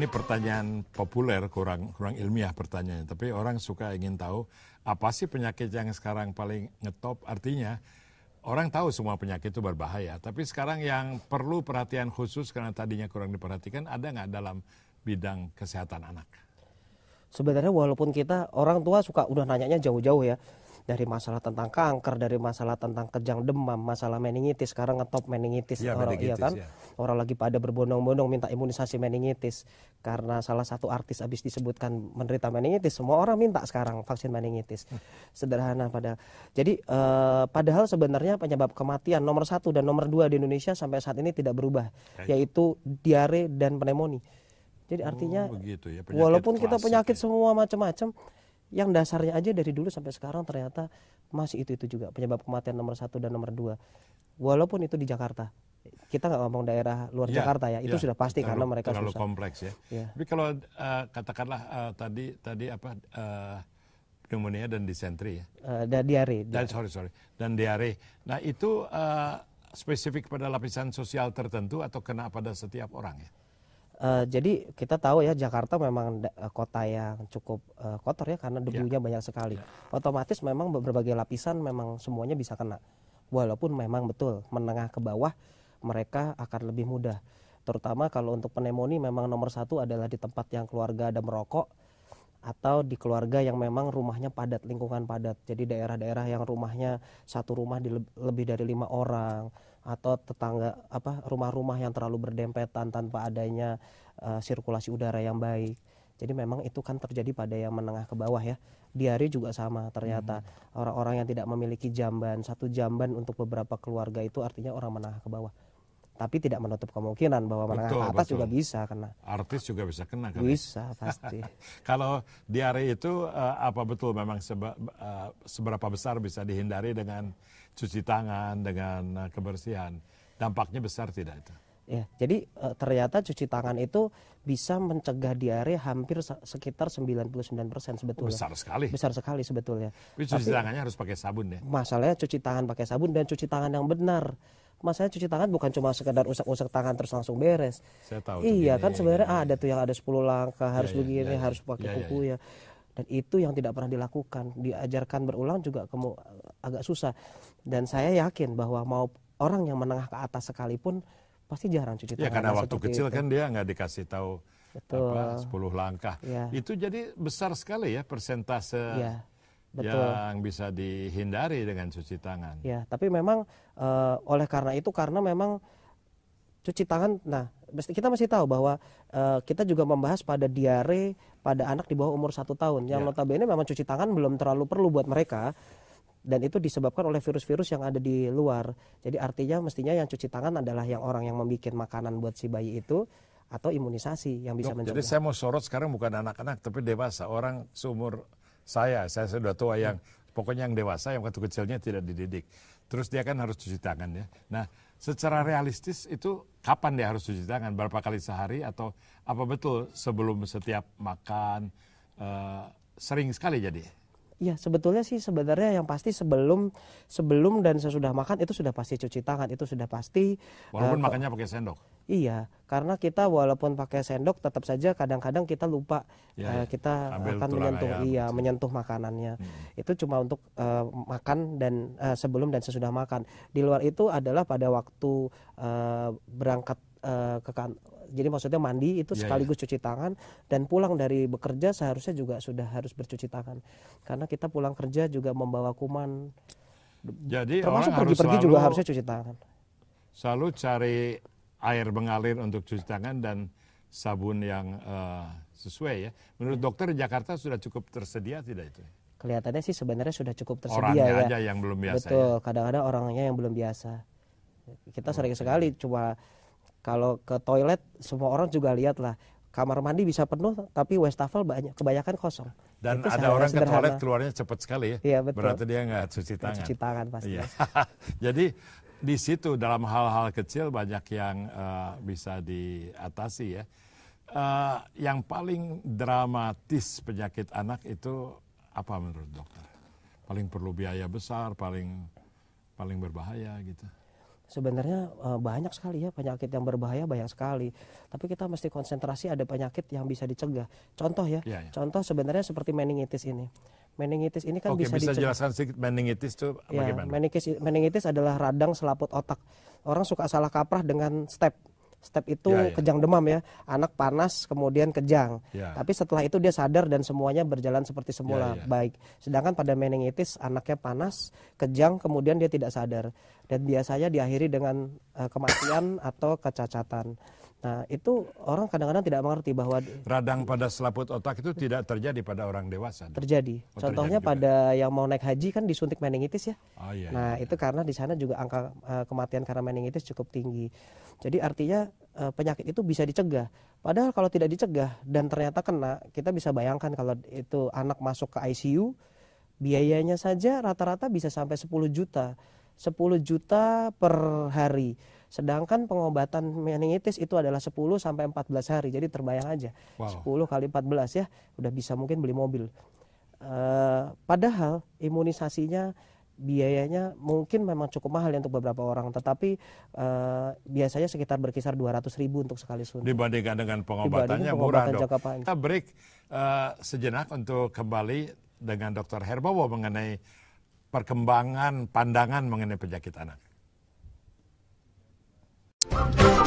ini pertanyaan populer, kurang kurang ilmiah pertanyaannya. Tapi orang suka ingin tahu apa sih penyakit yang sekarang paling ngetop. Artinya orang tahu semua penyakit itu berbahaya. Tapi sekarang yang perlu perhatian khusus karena tadinya kurang diperhatikan ada nggak dalam bidang kesehatan anak? Sebenarnya walaupun kita orang tua suka udah nanyanya jauh-jauh ya dari masalah tentang kanker, dari masalah tentang kejang demam, masalah meningitis, sekarang ngetop meningitis ya, orang iya meningitis, ya kan. Ya. Orang lagi pada berbondong-bondong minta imunisasi meningitis karena salah satu artis habis disebutkan menderita meningitis, semua orang minta sekarang vaksin meningitis. Hmm. Sederhana pada. Jadi eh, padahal sebenarnya penyebab kematian nomor satu dan nomor dua di Indonesia sampai saat ini tidak berubah, yaitu diare dan pneumonia. Jadi artinya oh, ya, walaupun kita penyakit ya. semua macam-macam, yang dasarnya aja dari dulu sampai sekarang ternyata masih itu itu juga penyebab kematian nomor satu dan nomor dua walaupun itu di Jakarta kita nggak ngomong daerah luar ya, Jakarta ya itu ya, sudah pasti terlalu, karena mereka terlalu susah. kompleks ya. ya. Tapi kalau uh, katakanlah uh, tadi tadi apa uh, pneumonia dan disentri ya. Uh, dan diare. Dan sorry sorry dan diare. Nah itu uh, spesifik pada lapisan sosial tertentu atau kena pada setiap orang ya? Uh, jadi kita tahu ya Jakarta memang da- eh, kota yang cukup uh, kotor ya karena ya. debunya yeah. banyak sekali. Yeah. Otomatis memang berbagai lapisan memang semuanya bisa kena. Walaupun memang betul menengah ke bawah mereka akan lebih mudah. Terutama kalau untuk pneumonia memang nomor satu adalah di tempat yang keluarga ada merokok atau di keluarga yang memang rumahnya padat, lingkungan padat. Jadi daerah-daerah yang rumahnya satu rumah di lebih dari lima orang atau tetangga apa rumah-rumah yang terlalu berdempetan tanpa adanya uh, sirkulasi udara yang baik. Jadi memang itu kan terjadi pada yang menengah ke bawah ya. Diare juga sama ternyata hmm. orang-orang hmm. yang tidak memiliki jamban satu jamban untuk beberapa keluarga itu artinya orang menengah ke bawah tapi tidak menutup kemungkinan bahwa menengah betul, atas betul. juga bisa kena. Artis juga bisa kena kan? Bisa pasti. Kalau diare itu eh, apa betul memang seba, eh, seberapa besar bisa dihindari dengan cuci tangan, dengan eh, kebersihan? Dampaknya besar tidak itu? Ya, jadi ternyata cuci tangan itu bisa mencegah diare hampir sekitar 99% persen sebetulnya. besar sekali. Besar sekali sebetulnya. Tapi cuci Tapi, tangannya harus pakai sabun ya. Masalahnya cuci tangan pakai sabun dan cuci tangan yang benar masanya cuci tangan bukan cuma sekedar usap-usap tangan terus langsung beres. Saya tahu. Iya kan sebenarnya ya, ada tuh yang ada 10 langkah iya, harus ya, begini ya, ya. harus pakai ya, kuku ya. ya. Dan itu yang tidak pernah dilakukan, diajarkan berulang juga kamu agak susah. Dan saya yakin bahwa mau orang yang menengah ke atas sekalipun pasti jarang cuci ya, tangan. Ya karena waktu kecil itu. kan dia nggak dikasih tahu Betul. apa 10 langkah. Ya. Itu jadi besar sekali ya persentase ya. Betul. yang bisa dihindari dengan cuci tangan. Ya, tapi memang e, oleh karena itu karena memang cuci tangan, nah kita masih tahu bahwa e, kita juga membahas pada diare pada anak di bawah umur satu tahun yang ya. notabene memang cuci tangan belum terlalu perlu buat mereka dan itu disebabkan oleh virus-virus yang ada di luar. Jadi artinya mestinya yang cuci tangan adalah yang orang yang membuat makanan buat si bayi itu atau imunisasi yang bisa Dok, mencegah. Jadi saya mau sorot sekarang bukan anak-anak tapi dewasa, orang seumur saya, saya sudah tua hmm. yang pokoknya yang dewasa yang waktu kecilnya tidak dididik. Terus dia kan harus cuci tangan ya. Nah, secara hmm. realistis itu kapan dia harus cuci tangan? Berapa kali sehari atau apa betul sebelum setiap makan uh, sering sekali jadi? Ya sebetulnya sih sebenarnya yang pasti sebelum sebelum dan sesudah makan itu sudah pasti cuci tangan, itu sudah pasti. Walaupun uh, makannya pakai sendok. Iya, karena kita walaupun pakai sendok tetap saja kadang-kadang kita lupa ya, uh, kita akan menyentuh ayam, iya, gitu. menyentuh makanannya. Hmm. Itu cuma untuk uh, makan dan uh, sebelum dan sesudah makan. Di luar itu adalah pada waktu uh, berangkat uh, ke kan-, jadi maksudnya mandi itu yeah, iya. sekaligus yeah. cuci tangan dan pulang dari bekerja seharusnya juga sudah harus bercuci tangan karena kita pulang kerja juga membawa kuman jadi termasuk pergi-pergi juga harusnya cuci tangan selalu cari air mengalir untuk cuci tangan dan sabun yang uh, sesuai ya menurut yeah. dokter Jakarta sudah cukup tersedia tidak itu kelihatannya sih sebenarnya sudah cukup tersedia orangnya ya aja yang belum biasa betul ya. kadang-kadang ya. orangnya yang belum biasa kita sering sekali cuma kalau ke toilet semua orang juga lihat lah kamar mandi bisa penuh tapi wastafel banyak kebanyakan kosong dan itu ada orang sederhana. ke toilet keluarnya cepat sekali ya, ya betul. berarti dia nggak cuci tangan cuci tangan pasti ya. jadi di situ dalam hal-hal kecil banyak yang uh, bisa diatasi ya uh, yang paling dramatis penyakit anak itu apa menurut dokter paling perlu biaya besar paling paling berbahaya gitu sebenarnya eh, banyak sekali ya penyakit yang berbahaya banyak sekali. Tapi kita mesti konsentrasi ada penyakit yang bisa dicegah. Contoh ya, ya, ya. contoh sebenarnya seperti meningitis ini. Meningitis ini kan Oke, bisa, bisa dicegah. sedikit meningitis itu ya, bagaimana? Meningitis, meningitis adalah radang selaput otak. Orang suka salah kaprah dengan step step itu ya, ya. kejang demam ya anak panas kemudian kejang ya. tapi setelah itu dia sadar dan semuanya berjalan seperti semula ya, ya. baik sedangkan pada meningitis anaknya panas kejang kemudian dia tidak sadar dan biasanya diakhiri dengan uh, kematian atau kecacatan Nah, itu orang kadang-kadang tidak mengerti bahwa radang pada selaput otak itu tidak terjadi pada orang dewasa. Terjadi. Oh, Contohnya terjadi pada yang mau naik haji kan disuntik meningitis ya. Oh, iya, nah, iya. itu iya. karena di sana juga angka uh, kematian karena meningitis cukup tinggi. Jadi artinya uh, penyakit itu bisa dicegah. Padahal kalau tidak dicegah dan ternyata kena, kita bisa bayangkan kalau itu anak masuk ke ICU biayanya saja rata-rata bisa sampai 10 juta. 10 juta per hari Sedangkan pengobatan meningitis itu adalah 10 sampai 14 hari. Jadi terbayang aja. Wow. 10 kali 14 ya udah bisa mungkin beli mobil. Uh, padahal imunisasinya biayanya mungkin memang cukup mahal ya untuk beberapa orang tetapi uh, biasanya sekitar berkisar 200 ribu untuk sekali suntik dibandingkan dengan pengobatannya pengobatan murah dok kita break uh, sejenak untuk kembali dengan dokter Herbowo mengenai perkembangan pandangan mengenai penyakit anak Thank you.